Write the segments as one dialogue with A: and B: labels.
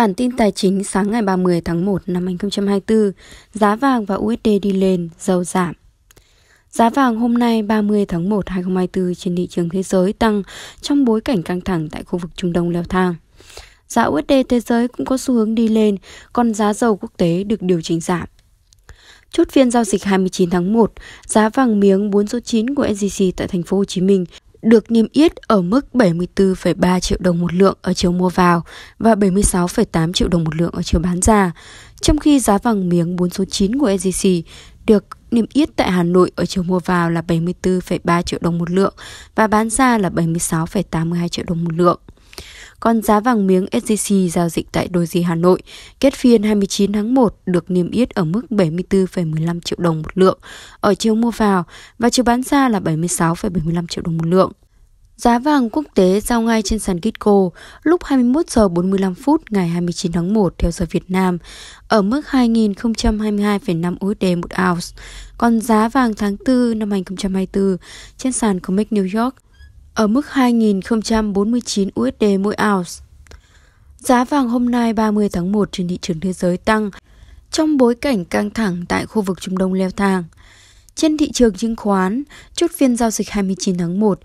A: Bản tin tài chính sáng ngày 30 tháng 1 năm 2024, giá vàng và USD đi lên, dầu giảm. Giá vàng hôm nay 30 tháng 1 2024 trên thị trường thế giới tăng trong bối cảnh căng thẳng tại khu vực Trung Đông leo thang. Giá USD thế giới cũng có xu hướng đi lên, còn giá dầu quốc tế được điều chỉnh giảm. Chốt phiên giao dịch 29 tháng 1, giá vàng miếng 4 số 9 của SJC tại thành phố Hồ Chí Minh được niêm yết ở mức 74,3 triệu đồng một lượng ở chiều mua vào và 76,8 triệu đồng một lượng ở chiều bán ra, trong khi giá vàng miếng 4 số 9 của SJC được niêm yết tại Hà Nội ở chiều mua vào là 74,3 triệu đồng một lượng và bán ra là 76,82 triệu đồng một lượng còn giá vàng miếng SJC giao dịch tại Doji Hà Nội kết phiên 29 tháng 1 được niêm yết ở mức 74,15 triệu đồng một lượng ở chiều mua vào và chiều bán ra là 76,75 triệu đồng một lượng. Giá vàng quốc tế giao ngay trên sàn Kitco lúc 21 giờ 45 phút ngày 29 tháng 1 theo giờ Việt Nam ở mức 2.022,5 USD một ounce, còn giá vàng tháng 4 năm 2024 trên sàn COMEX New York ở mức 2.049 USD mỗi ounce. Giá vàng hôm nay 30 tháng 1 trên thị trường thế giới tăng trong bối cảnh căng thẳng tại khu vực Trung Đông leo thang. Trên thị trường chứng khoán, chốt phiên giao dịch 29 tháng 1,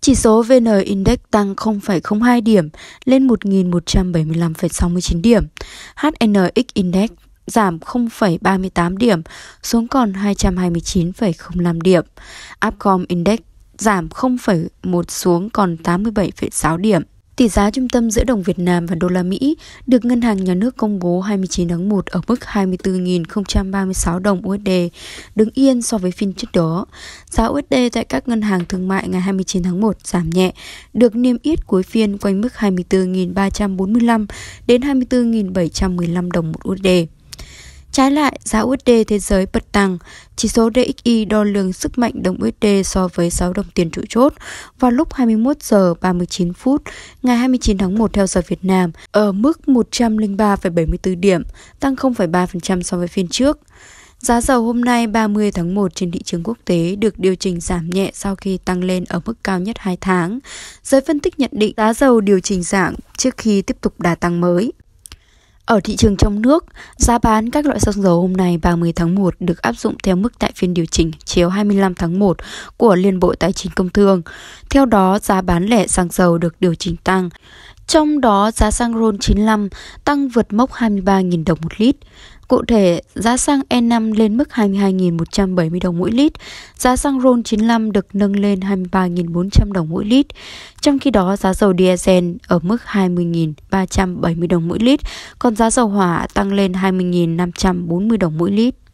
A: chỉ số VN Index tăng 0,02 điểm lên 1.175,69 điểm. HNX Index giảm 0,38 điểm xuống còn 229,05 điểm. Upcom Index giảm 0,1 xuống còn 87,6 điểm. Tỷ giá trung tâm giữa đồng Việt Nam và đô la Mỹ được Ngân hàng Nhà nước công bố 29 tháng 1 ở mức 24.036 đồng USD, đứng yên so với phiên trước đó. Giá USD tại các ngân hàng thương mại ngày 29 tháng 1 giảm nhẹ, được niêm yết cuối phiên quanh mức 24.345 đến 24.715 đồng một USD. Trái lại, giá USD thế giới bật tăng, chỉ số DXY đo lường sức mạnh đồng USD so với 6 đồng tiền trụ chốt vào lúc 21 giờ 39 phút ngày 29 tháng 1 theo giờ Việt Nam ở mức 103,74 điểm, tăng 0,3% so với phiên trước. Giá dầu hôm nay 30 tháng 1 trên thị trường quốc tế được điều chỉnh giảm nhẹ sau khi tăng lên ở mức cao nhất 2 tháng. Giới phân tích nhận định giá dầu điều chỉnh giảm trước khi tiếp tục đà tăng mới. Ở thị trường trong nước, giá bán các loại xăng dầu hôm nay 30 tháng 1 được áp dụng theo mức tại phiên điều chỉnh chiều 25 tháng 1 của Liên Bộ Tài chính Công Thương. Theo đó, giá bán lẻ xăng dầu được điều chỉnh tăng trong đó giá xăng RON 95 tăng vượt mốc 23.000 đồng một lít. Cụ thể, giá xăng E5 lên mức 22.170 đồng mỗi lít, giá xăng RON 95 được nâng lên 23.400 đồng mỗi lít. Trong khi đó, giá dầu diesel ở mức 20.370 đồng mỗi lít, còn giá dầu hỏa tăng lên 20.540 đồng mỗi lít.